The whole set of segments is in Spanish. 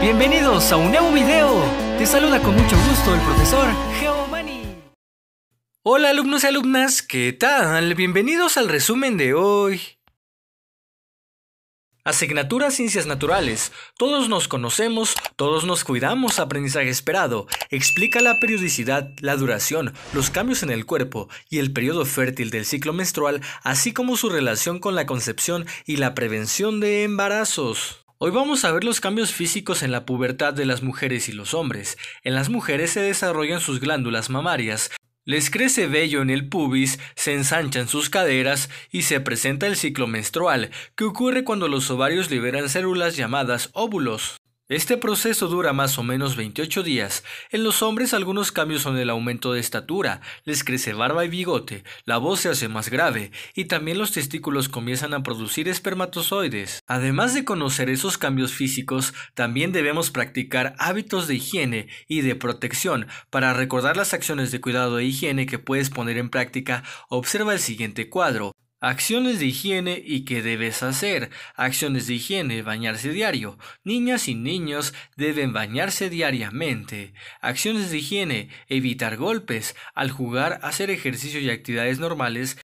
Bienvenidos a un nuevo video. Te saluda con mucho gusto el profesor Geomani. Hola alumnos y alumnas, ¿qué tal? Bienvenidos al resumen de hoy. Asignatura Ciencias Naturales. Todos nos conocemos, todos nos cuidamos, aprendizaje esperado. Explica la periodicidad, la duración, los cambios en el cuerpo y el periodo fértil del ciclo menstrual, así como su relación con la concepción y la prevención de embarazos. Hoy vamos a ver los cambios físicos en la pubertad de las mujeres y los hombres. En las mujeres se desarrollan sus glándulas mamarias, les crece vello en el pubis, se ensanchan sus caderas y se presenta el ciclo menstrual, que ocurre cuando los ovarios liberan células llamadas óvulos. Este proceso dura más o menos 28 días. En los hombres algunos cambios son el aumento de estatura, les crece barba y bigote, la voz se hace más grave y también los testículos comienzan a producir espermatozoides. Además de conocer esos cambios físicos, también debemos practicar hábitos de higiene y de protección. Para recordar las acciones de cuidado e higiene que puedes poner en práctica, observa el siguiente cuadro. Acciones de higiene y qué debes hacer. Acciones de higiene, bañarse diario. Niñas y niños deben bañarse diariamente. Acciones de higiene, evitar golpes. Al jugar, hacer ejercicios y actividades normales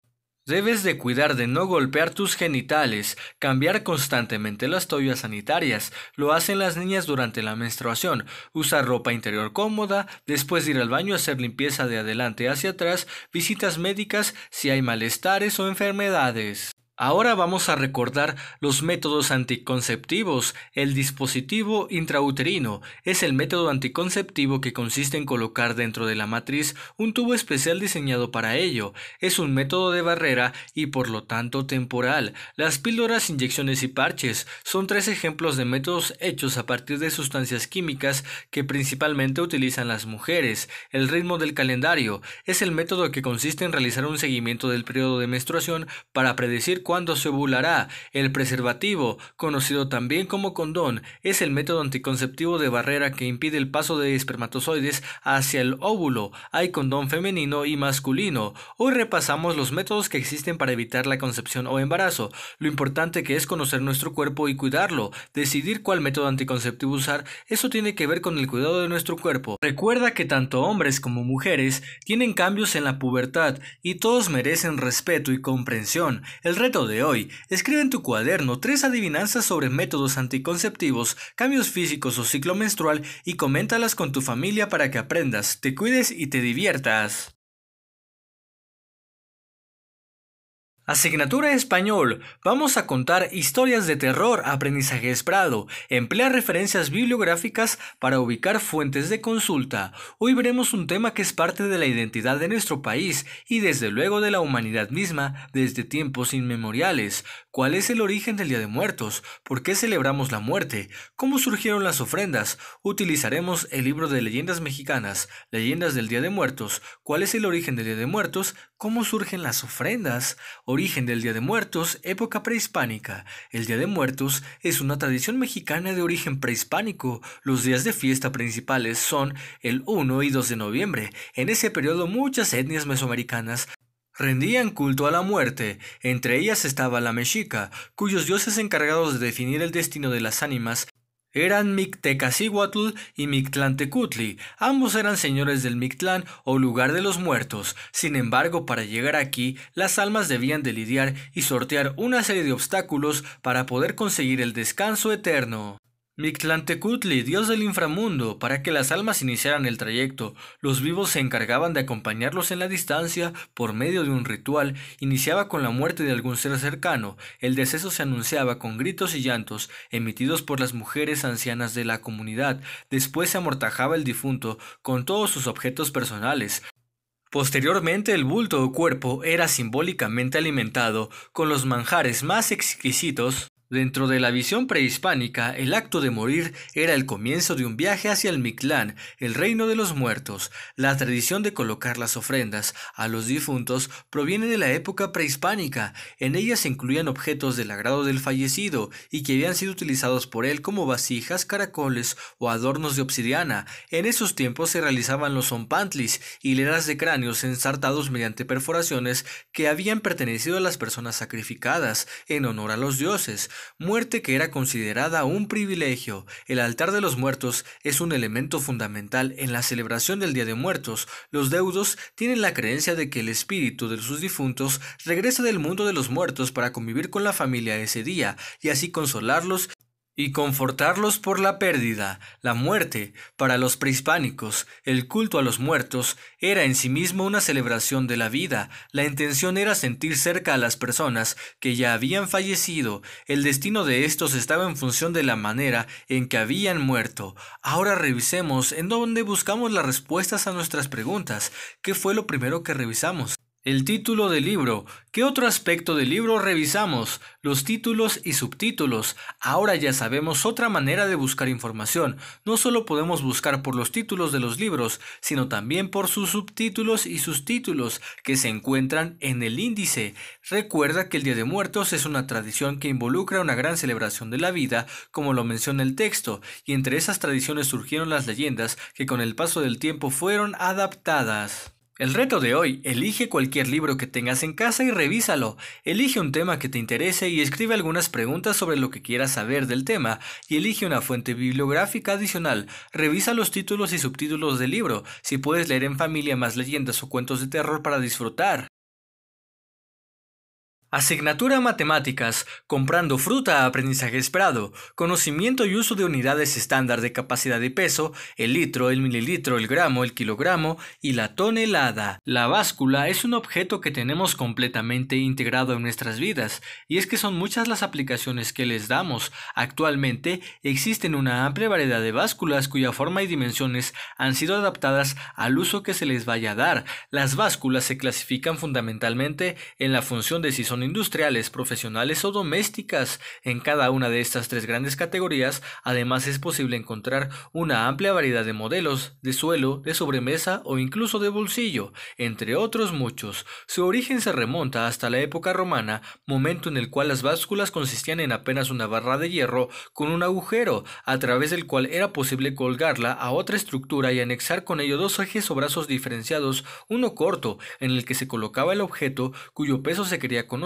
Debes de cuidar de no golpear tus genitales, cambiar constantemente las toallas sanitarias, lo hacen las niñas durante la menstruación, usar ropa interior cómoda, después de ir al baño hacer limpieza de adelante hacia atrás, visitas médicas si hay malestares o enfermedades. Ahora vamos a recordar los métodos anticonceptivos. El dispositivo intrauterino es el método anticonceptivo que consiste en colocar dentro de la matriz un tubo especial diseñado para ello. Es un método de barrera y por lo tanto temporal. Las píldoras, inyecciones y parches son tres ejemplos de métodos hechos a partir de sustancias químicas que principalmente utilizan las mujeres. El ritmo del calendario es el método que consiste en realizar un seguimiento del periodo de menstruación para predecir cuándo se ovulará. El preservativo, conocido también como condón, es el método anticonceptivo de barrera que impide el paso de espermatozoides hacia el óvulo. Hay condón femenino y masculino. Hoy repasamos los métodos que existen para evitar la concepción o embarazo. Lo importante que es conocer nuestro cuerpo y cuidarlo. Decidir cuál método anticonceptivo usar, eso tiene que ver con el cuidado de nuestro cuerpo. Recuerda que tanto hombres como mujeres tienen cambios en la pubertad y todos merecen respeto y comprensión. El reto de hoy, escribe en tu cuaderno tres adivinanzas sobre métodos anticonceptivos, cambios físicos o ciclo menstrual y coméntalas con tu familia para que aprendas, te cuides y te diviertas. Asignatura Español. Vamos a contar historias de terror, aprendizaje esperado, Emplea referencias bibliográficas para ubicar fuentes de consulta. Hoy veremos un tema que es parte de la identidad de nuestro país y desde luego de la humanidad misma desde tiempos inmemoriales. ¿Cuál es el origen del Día de Muertos? ¿Por qué celebramos la muerte? ¿Cómo surgieron las ofrendas? Utilizaremos el libro de leyendas mexicanas, Leyendas del Día de Muertos. ¿Cuál es el origen del Día de Muertos? ¿Cómo surgen las ofrendas? Origen del Día de Muertos, época prehispánica. El Día de Muertos es una tradición mexicana de origen prehispánico. Los días de fiesta principales son el 1 y 2 de noviembre. En ese periodo muchas etnias mesoamericanas rendían culto a la muerte. Entre ellas estaba la mexica, cuyos dioses encargados de definir el destino de las ánimas eran Mictecacihuatl y Mictlantecutli. Ambos eran señores del Mictlán o lugar de los muertos. Sin embargo, para llegar aquí, las almas debían de lidiar y sortear una serie de obstáculos para poder conseguir el descanso eterno. Mictlantecutli, dios del inframundo, para que las almas iniciaran el trayecto, los vivos se encargaban de acompañarlos en la distancia por medio de un ritual, iniciaba con la muerte de algún ser cercano, el deceso se anunciaba con gritos y llantos emitidos por las mujeres ancianas de la comunidad, después se amortajaba el difunto con todos sus objetos personales, Posteriormente el bulto o cuerpo era simbólicamente alimentado con los manjares más exquisitos Dentro de la visión prehispánica, el acto de morir era el comienzo de un viaje hacia el Mictlán, el reino de los muertos. La tradición de colocar las ofrendas a los difuntos proviene de la época prehispánica. En ella se incluían objetos del agrado del fallecido y que habían sido utilizados por él como vasijas, caracoles o adornos de obsidiana. En esos tiempos se realizaban los zompantlis, hileras de cráneos ensartados mediante perforaciones que habían pertenecido a las personas sacrificadas en honor a los dioses muerte que era considerada un privilegio. El altar de los muertos es un elemento fundamental en la celebración del Día de Muertos. Los deudos tienen la creencia de que el espíritu de sus difuntos regresa del mundo de los muertos para convivir con la familia ese día y así consolarlos y confortarlos por la pérdida, la muerte. Para los prehispánicos, el culto a los muertos era en sí mismo una celebración de la vida. La intención era sentir cerca a las personas que ya habían fallecido. El destino de estos estaba en función de la manera en que habían muerto. Ahora revisemos en dónde buscamos las respuestas a nuestras preguntas. ¿Qué fue lo primero que revisamos? El título del libro. ¿Qué otro aspecto del libro revisamos? Los títulos y subtítulos. Ahora ya sabemos otra manera de buscar información. No solo podemos buscar por los títulos de los libros, sino también por sus subtítulos y sus títulos que se encuentran en el índice. Recuerda que el Día de Muertos es una tradición que involucra una gran celebración de la vida, como lo menciona el texto, y entre esas tradiciones surgieron las leyendas que con el paso del tiempo fueron adaptadas. El reto de hoy, elige cualquier libro que tengas en casa y revísalo. Elige un tema que te interese y escribe algunas preguntas sobre lo que quieras saber del tema y elige una fuente bibliográfica adicional. Revisa los títulos y subtítulos del libro, si puedes leer en familia más leyendas o cuentos de terror para disfrutar. Asignatura Matemáticas, comprando fruta aprendizaje esperado, conocimiento y uso de unidades estándar de capacidad de peso, el litro, el mililitro, el gramo, el kilogramo y la tonelada. La báscula es un objeto que tenemos completamente integrado en nuestras vidas, y es que son muchas las aplicaciones que les damos. Actualmente existen una amplia variedad de básculas cuya forma y dimensiones han sido adaptadas al uso que se les vaya a dar. Las básculas se clasifican fundamentalmente en la función de si son industriales, profesionales o domésticas. En cada una de estas tres grandes categorías, además es posible encontrar una amplia variedad de modelos, de suelo, de sobremesa o incluso de bolsillo, entre otros muchos. Su origen se remonta hasta la época romana, momento en el cual las básculas consistían en apenas una barra de hierro con un agujero, a través del cual era posible colgarla a otra estructura y anexar con ello dos ejes o brazos diferenciados, uno corto, en el que se colocaba el objeto cuyo peso se quería conocer,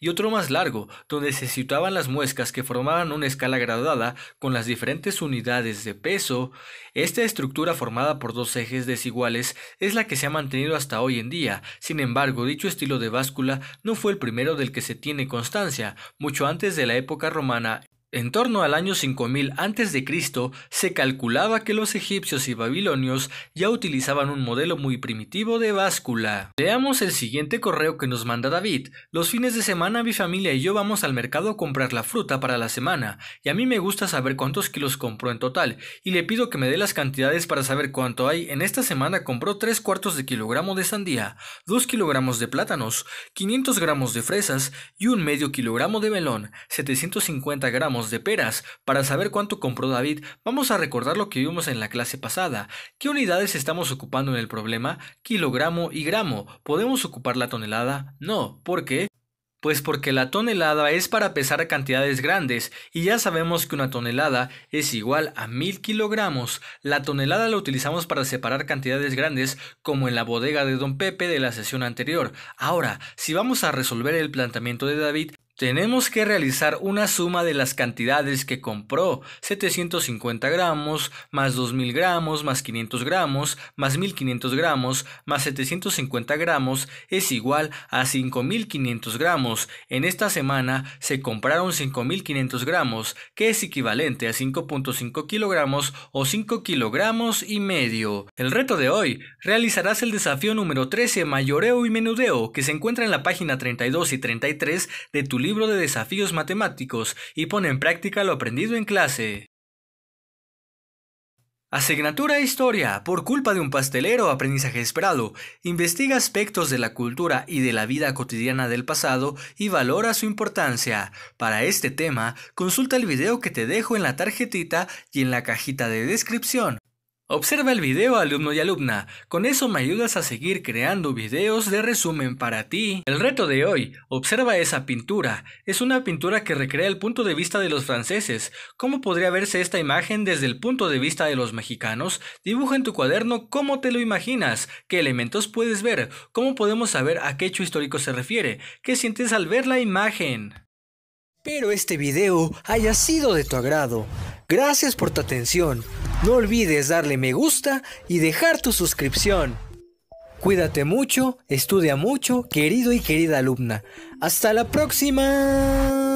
y otro más largo, donde se situaban las muescas que formaban una escala graduada con las diferentes unidades de peso. Esta estructura formada por dos ejes desiguales es la que se ha mantenido hasta hoy en día. Sin embargo, dicho estilo de báscula no fue el primero del que se tiene constancia. Mucho antes de la época romana, en torno al año 5000 a.C. se calculaba que los egipcios y babilonios ya utilizaban un modelo muy primitivo de báscula. Leamos el siguiente correo que nos manda David. Los fines de semana mi familia y yo vamos al mercado a comprar la fruta para la semana, y a mí me gusta saber cuántos kilos compró en total, y le pido que me dé las cantidades para saber cuánto hay. En esta semana compró 3 cuartos de kilogramo de sandía, 2 kilogramos de plátanos, 500 gramos de fresas y un medio kilogramo de melón, 750 gramos de peras. Para saber cuánto compró David, vamos a recordar lo que vimos en la clase pasada. ¿Qué unidades estamos ocupando en el problema? Kilogramo y gramo. ¿Podemos ocupar la tonelada? No. ¿Por qué? Pues porque la tonelada es para pesar cantidades grandes y ya sabemos que una tonelada es igual a mil kilogramos. La tonelada la utilizamos para separar cantidades grandes como en la bodega de Don Pepe de la sesión anterior. Ahora, si vamos a resolver el planteamiento de David, tenemos que realizar una suma de las cantidades que compró, 750 gramos, más 2000 gramos, más 500 gramos, más 1500 gramos, más 750 gramos, es igual a 5500 gramos. En esta semana se compraron 5500 gramos, que es equivalente a 5.5 kilogramos o 5 kilogramos y medio. El reto de hoy, realizarás el desafío número 13, mayoreo y menudeo, que se encuentra en la página 32 y 33 de tu libro libro de desafíos matemáticos y pone en práctica lo aprendido en clase. Asignatura Historia. Por culpa de un pastelero, aprendizaje esperado. Investiga aspectos de la cultura y de la vida cotidiana del pasado y valora su importancia. Para este tema, consulta el video que te dejo en la tarjetita y en la cajita de descripción. Observa el video alumno y alumna, con eso me ayudas a seguir creando videos de resumen para ti. El reto de hoy, observa esa pintura, es una pintura que recrea el punto de vista de los franceses. ¿Cómo podría verse esta imagen desde el punto de vista de los mexicanos? Dibuja en tu cuaderno cómo te lo imaginas, qué elementos puedes ver, cómo podemos saber a qué hecho histórico se refiere, qué sientes al ver la imagen. Espero este video haya sido de tu agrado. Gracias por tu atención. No olvides darle me gusta y dejar tu suscripción. Cuídate mucho, estudia mucho, querido y querida alumna. Hasta la próxima.